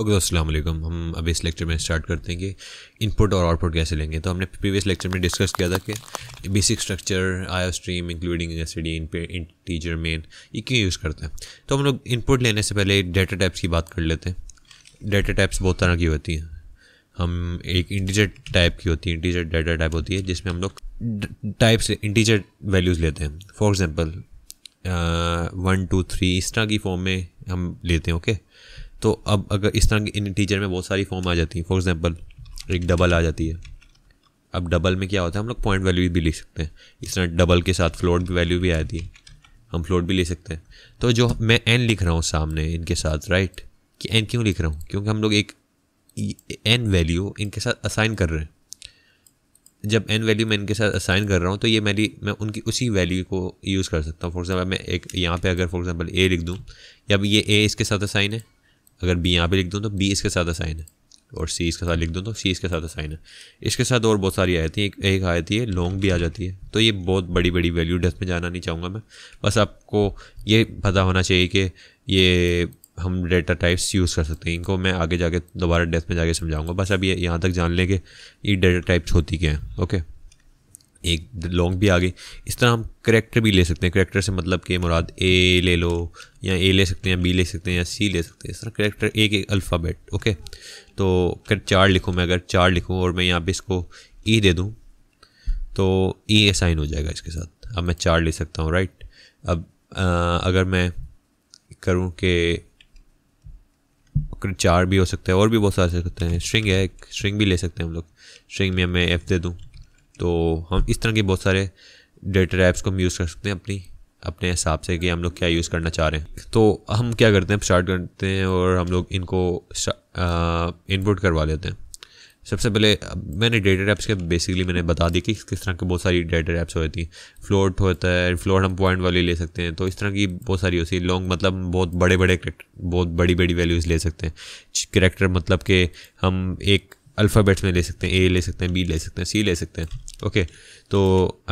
Okay तो अस्सलाम वालेकुम हम अभी इस लेक्चर में स्टार्ट करते हैं कि इनपुट और आउटपुट कैसे लेंगे तो हमने प्रीवियस लेक्चर में डिस्कस किया था कि basic structure iostream including S D integer main ये क्यों यूज़ करते हैं तो हम लोग इनपुट लेने से पहले डेटा टाइप्स की बात कर लेते हैं डेटा टाइप्स बहुत तरह की होती हैं हम एक इंटीजर टाइप की होती है इंटीजर डेटा टाइप होती है जिसमें हम लोग टाइप से इंटीजर वैल्यूज़ लेते हैं for example one two three इस तरह की फॉर्म में हम लेते हैं ओके okay? तो अब अगर इस तरह की इंटीजर में बहुत सारी फॉर्म आ जाती है फॉर एग्ज़ाम्पल एक डबल आ जाती है अब डबल में क्या होता है हम लोग पॉइंट वैल्यू भी लिख सकते हैं इस तरह डबल के साथ फ्लोट वैल्यू भी आती है हम फ्लोट भी ले सकते हैं तो जो मैं एन लिख रहा हूँ सामने इनके साथ राइट कि एन क्यों लिख रहा हूँ क्योंकि हम लोग एक एन वैल्यू इनके साथ असाइन कर रहे हैं जब एन वैल्यू मैं इनके साथ असाइन कर रहा हूँ तो ये मेरी मैं उनकी उसी वैल्यू को यूज़ कर सकता हूँ फॉर एग्जाम्पल मैं एक यहाँ पे अगर फॉर एग्जाम्पल ए लिख दूँ या ये ए इसके साथ असाइन है अगर बी यहाँ पे लिख दूँ तो बी इसके साथ आसाइन है और सी इसके साथ लिख दूँ तो सी इसके साथ असाइन है इसके साथ और बहुत सारी आयती हैं एक, एक आयती है लॉन्ग भी आ जाती है तो ये बहुत बड़ी बड़ी वैल्यू डेथ में जाना नहीं चाहूँगा मैं बस आपको ये पता होना चाहिए कि ये हम डेटा टाइप्स यूज़ कर सकते हैं इनको मैं आगे जाके दोबारा डेथ में जाके समझाऊंगा बस अब ये यहाँ तक जान लें कि ये डेटा टाइप्स होती क्या हैं ओके एक लॉन्ग भी आ गई इस तरह हम करेक्टर भी ले सकते हैं करेक्टर से मतलब कि मुराद ए ले लो या ए ले सकते हैं बी ले सकते हैं या सी ले सकते हैं इस तरह करेक्टर एक एक अल्फ़ाबेट ओके तो कर चार लिखूँ मैं अगर चार लिखूँ और मैं यहाँ पे इसको ई e दे दूँ तो ई e असाइन हो जाएगा इसके साथ अब मैं चार ले सकता हूँ राइट अब आ, अगर मैं करूँ कि चार भी हो सकता है और भी बहुत सारे सकते हैं स्ट्रिंग है एक स्ट्रिंग भी ले सकते हैं हम लोग स्ट्रिंग में मैं एफ़ दे दूँ तो हम इस तरह के बहुत सारे डेटा ऐप्स को हम यूज़ कर सकते हैं अपनी अपने हिसाब से कि हम लोग क्या यूज़ करना चाह रहे हैं तो हम क्या करते हैं स्टार्ट करते हैं और हम लोग इनको इनपुट करवा लेते हैं सबसे पहले मैंने डेटा ऐप्स के बेसिकली मैंने बता दी कि किस तरह के बहुत सारी डेटा ऐप्स होती हैं फ्लोट होता है फ्लोट हम पॉइंट वाली ले सकते हैं तो इस तरह की बहुत सारी होती है लॉन्ग मतलब बहुत बड़े बड़े बहुत बड़ी बड़ी वैल्यूज़ ले सकते हैं करेक्टर मतलब कि हम एक अल्फ़ाबेट्स में ले सकते हैं ए ले सकते हैं बी ले सकते हैं सी ले सकते हैं ओके तो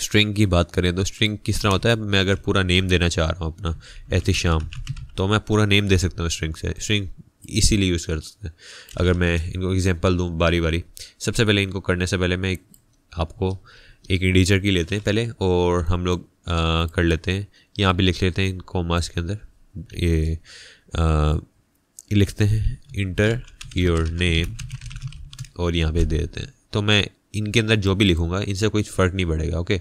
स्ट्रिंग की बात करें तो स्ट्रिंग किस तरह होता है मैं अगर पूरा नेम देना चाह रहा हूँ अपना एहतिशाम तो मैं पूरा नेम दे सकता हूँ स्ट्रिंग से स्ट्रिंग इसीलिए यूज़ कर सकते हैं अगर मैं इनको एग्जांपल दूँ बारी बारी सबसे पहले इनको करने से पहले मैं आपको एक इंडीजर की लेते हैं पहले और हम लोग आ, कर लेते हैं यहाँ भी लिख लेते हैं इनको के अंदर ये आ, लिखते हैं इंटर योर नेम और यहाँ पे दे देते हैं तो मैं इनके अंदर जो भी लिखूँगा इनसे कोई फ़र्क नहीं पड़ेगा ओके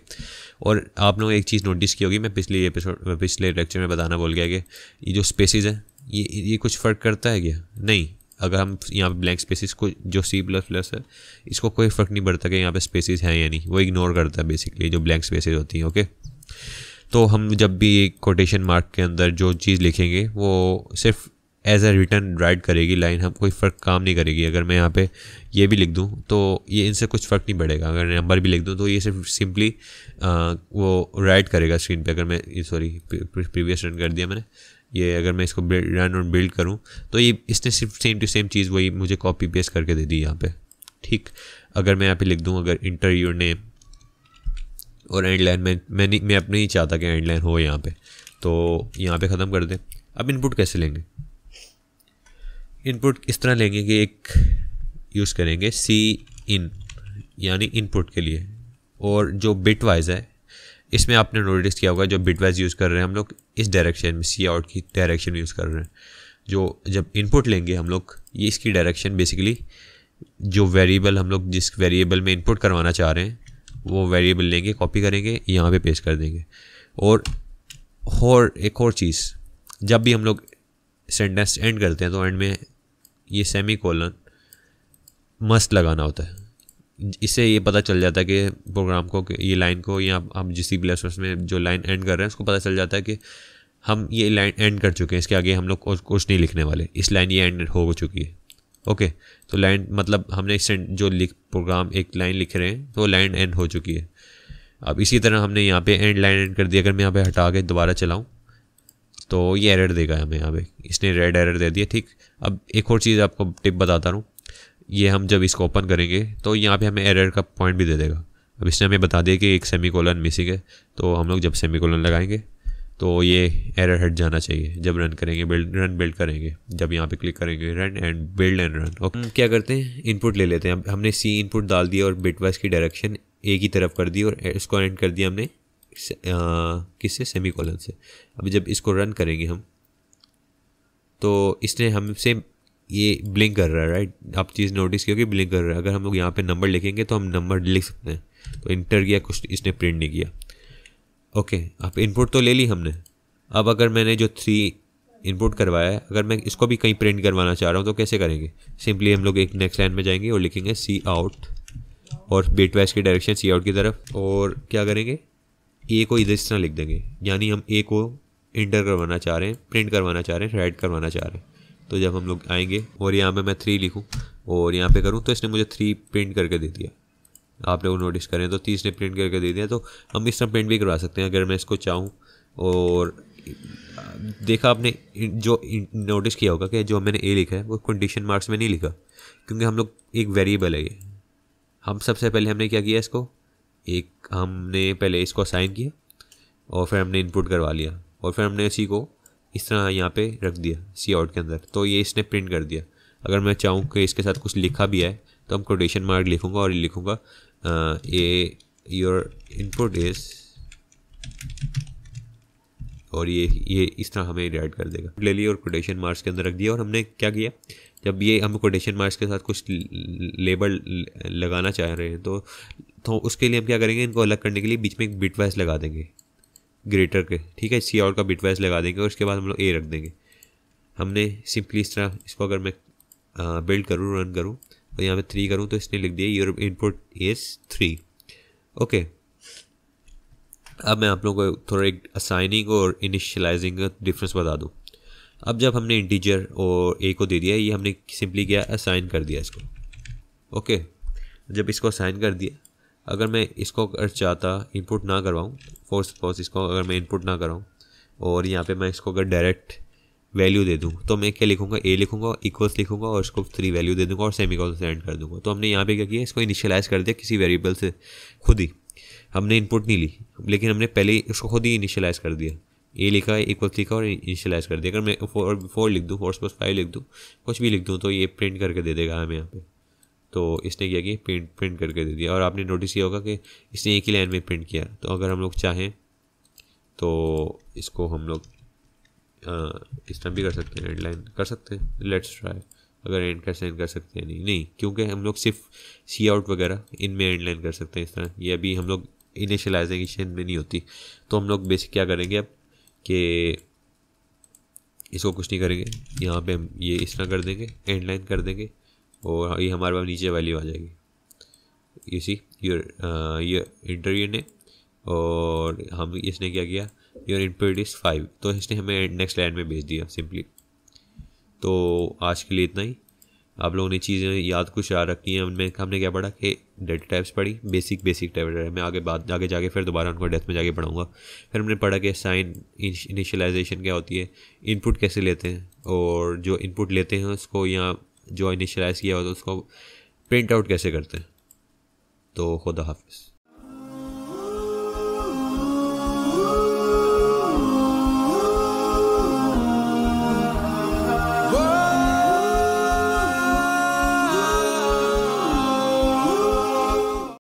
और आप लोगों एक चीज़ नोटिस की होगी मैं पिछले एपिसोड पिछले लेक्चर में बताना बोल गया कि ये जो स्पेसिस हैं ये ये कुछ फ़र्क करता है क्या नहीं अगर हम यहाँ पे ब्लैंक स्पेसिस को जो सी प्लस प्लस है इसको कोई फ़र्क नहीं पड़ता कि यहाँ पे स्पेसिस हैं या नहीं वो इग्नोर करता है बेसिकली जो ब्लैंक स्पेसिस होती हैं ओके तो हम जब भी कोटेशन मार्क के अंदर जो चीज़ लिखेंगे वो सिर्फ एज ए रिटर्न राइट करेगी लाइन हम कोई फ़र्क काम नहीं करेगी अगर मैं यहाँ पे ये भी लिख दूँ तो ये इनसे कुछ फ़र्क नहीं पड़ेगा अगर नंबर भी लिख दूँ तो ये सिर्फ सिंपली वो राइट करेगा स्क्रीन पे अगर मैं सॉरी प्रीवियस रन कर दिया मैंने ये अगर मैं इसको रन और बिल्ड करूँ तो ये इसने सिर्फ सेम टू सेम चीज़ वही मुझे कॉपी पेस्ट करके दे दी यहाँ पर ठीक अगर मैं यहाँ पर लिख दूँ अगर इंटर योर नेम और एंड लाइन मैं मैं नहीं मैं अपने ही चाहता कि एंड लाइन हो यहाँ पर तो यहाँ पर ख़त्म कर दें अब इनपुट कैसे लेंगे इनपुट इस तरह लेंगे कि एक यूज़ करेंगे सी इन यानी इनपुट के लिए और जो बिट वाइज है इसमें आपने नोटिस किया होगा जो बिट वाइज यूज़ कर रहे हैं हम लोग इस डायरेक्शन में सी आउट की डायरेक्शन में यूज़ कर रहे हैं जो जब इनपुट लेंगे हम लोग ये इसकी डायरेक्शन बेसिकली जो वेरिएबल हम लोग जिस वेरिएबल में इनपुट करवाना चाह रहे हैं वो वेरिएबल लेंगे कॉपी करेंगे यहाँ पे पेस्ट कर देंगे और और एक और चीज़ जब भी हम लोग सेंटेंस एंड करते हैं तो एंड में ये सेमी कोलन मस्ट लगाना होता है इससे ये पता चल जाता है कि प्रोग्राम को ये लाइन को या हम जिस भी लेसन में जो लाइन एंड कर रहे हैं उसको पता चल जाता है कि हम ये लाइन एंड कर चुके हैं इसके आगे हम लोग कुछ नहीं लिखने वाले इस लाइन ये एंड हो चुकी है ओके तो लाइन मतलब हमने जो लिख प्रोग्राम एक लाइन लिख रहे हैं तो लाइन एंड हो चुकी है अब इसी तरह हमने यहाँ पे एंड लाइन एंड कर दिया अगर मैं यहाँ पे हटा के दोबारा चलाऊँ तो ये एरर देगा हमें यहाँ पे इसने रेड एरर दे दिया ठीक अब एक और चीज़ आपको टिप बताता हूँ ये हम जब इसको ओपन करेंगे तो यहाँ पे हमें एरर का पॉइंट भी दे देगा अब इसने हमें बता दिया कि एक सेमी कोलन मिसिंग है तो हम लोग जब सेमी कोलन लगाएंगे तो ये एरर हट जाना चाहिए जब रन करेंगे बिल्ड रन बिल्ड करेंगे जब यहाँ पे क्लिक करेंगे run and build and run okay क्या करते हैं इनपुट ले लेते हैं हमने सी इनपुट डाल दिया और बिटवाइस की डायरेक्शन एक ही तरफ कर दी और इसको एंड कर दिया हमने से, किससे सेमी कॉलन से अभी जब इसको रन करेंगे हम तो इसने हमसे ये ब्लिंक कर रहा है राइट आप चीज़ नोटिस की ब्लिंक कर रहा है अगर हम लोग यहाँ पे नंबर लिखेंगे तो हम नंबर लिख सकते हैं तो इंटर किया कुछ इसने प्रिंट नहीं किया ओके अब इनपुट तो ले ली हमने अब अगर मैंने जो थ्री इनपुट करवाया है अगर मैं इसको भी कहीं प्रिंट करवाना चाह रहा हूँ तो कैसे करेंगे सिंपली हम लोग एक नेक्स्ट लाइन में जाएंगे और लिखेंगे सी आउट और बेटवाइस की डायरेक्शन सी आउट की तरफ और क्या करेंगे ए को इधर इस तरह लिख देंगे यानी हम ए को इंटर करवाना चाह रहे हैं प्रिंट करवाना चाह रहे हैं राइट करवाना चाह रहे हैं तो जब हम लोग आएंगे और यहाँ पे मैं थ्री लिखूँ और यहाँ पे करूँ तो इसने मुझे थ्री प्रिंट करके दे दिया आप लोग नोटिस करें तो तीस ने प्रिंट करके दे दिया तो हम इस तरह प्रिंट भी करवा सकते हैं अगर मैं इसको चाहूँ और देखा आपने जो नोटिस किया होगा कि जो मैंने ए लिखा है वो कंडीशन मार्क्स में नहीं लिखा क्योंकि हम लोग एक वेरिएबल है ये हम सबसे पहले हमने क्या किया इसको एक हमने पहले इसको असाइन किया और फिर हमने इनपुट करवा लिया और फिर हमने इसी को इस तरह यहाँ पे रख दिया सी आउट के अंदर तो ये इसने प्रिंट कर दिया अगर मैं चाहूँ कि इसके साथ कुछ लिखा भी है तो हम कोटेशन मार्क लिखूँगा और लिखूँगा ए योर इनपुट इज़ और ये ये इस तरह हमें रेड कर देगा ले लिया और कोटेशन मार्क्स के अंदर रख दिया और हमने क्या किया जब ये हम कोटेशन मार्क्स के साथ कुछ लेबल लगाना चाह रहे हैं तो तो उसके लिए हम क्या करेंगे इनको अलग करने के लिए बीच में एक बिट वाइस लगा देंगे ग्रेटर के ठीक है सी आउट का बिट वाइस लगा देंगे और उसके बाद हम लोग ए रख देंगे हमने सिंपली इस तरह इसको अगर मैं बिल्ड करूँ रन करूँ और यहाँ पे थ्री करूँ तो इसने लिख दिया your input is three okay अब मैं आप लोगों को थोड़ा एक असाइनिंग और इनिशलाइजिंग का डिफरेंस बता दूँ अब जब हमने इंटीजर और ए को दे दिया ये हमने सिंपली क्या असाइन कर दिया इसको ओके जब इसको असाइन कर दिया अगर मैं इसको अगर चाहता इनपुट ना करवाऊँ फॉर सपोज इसको अगर मैं इनपुट ना कराऊँ और यहाँ पे मैं इसको अगर डायरेक्ट वैल्यू दे दूँ तो मैं क्या लिखूँगा ए लिखूँगा इक्वल्स लिखूँगा और इसको थ्री वैल्यू दे दूँगा और सेमी कॉल से एंड कर दूँगा तो हमने यहाँ पे क्या किया इसको इनिशियलाइज कर दिया किसी वेरिएबल से खुद ही हमने इनपुट नहीं ली लेकिन हमने पहले इसको खुद ही इनिशियलाइज कर दिया ए लिखा है इक्वल्स लिखा और इनिशियलाइज कर दिया अगर मैं फोर फोर लिख दूँ फोर्स प्लस फाइव लिख दूँ कुछ भी लिख दूँ तो ये प्रिंट करके दे देगा हमें यहाँ पर तो इसने किया कि प्रिंट प्रिंट करके दे दिया और आपने नोटिस किया होगा कि इसने एक ही लाइन में प्रिंट किया तो अगर हम लोग चाहें तो इसको हम लोग इस टाइम भी कर सकते हैं एंड लाइन कर सकते हैं लेट्स ट्राई अगर एंड का साइन कर सकते हैं नहीं नहीं क्योंकि हम लोग सिर्फ सी आउट वगैरह इनमें एंड लाइन कर सकते हैं इस तरह ये अभी हम लोग इनिशलाइजेशन में नहीं होती तो हम लोग बेसिक क्या करेंगे अब कि इसको कुछ नहीं करेंगे यहाँ पे हम ये इस तरह कर देंगे एंड लाइन कर देंगे और ये हमारे पास नीचे वैल्यू आ जाएगी you see your your enter your name और हम इसने क्या किया योर इनपुट इज़ फाइव तो इसने हमें नेक्स्ट लाइन में भेज दिया सिंपली तो आज के लिए इतना ही आप लोगों ने चीज़ें याद कुछ याद रखी हैं उनमें हमने क्या पढ़ा कि डेटा टाइप्स पढ़ी बेसिक बेसिक टाइप मैं आगे बाद आगे जाके फिर दोबारा उनको डेथ में जाके पढ़ाऊँगा फिर हमने पढ़ा कि साइन इनिशलाइजेशन क्या होती है इनपुट कैसे लेते हैं और जो इनपुट लेते हैं उसको यहाँ जो इनिशलाइज़ किया हुआ था उसको प्रिंट आउट कैसे करते हैं तो खुदा हाफिज़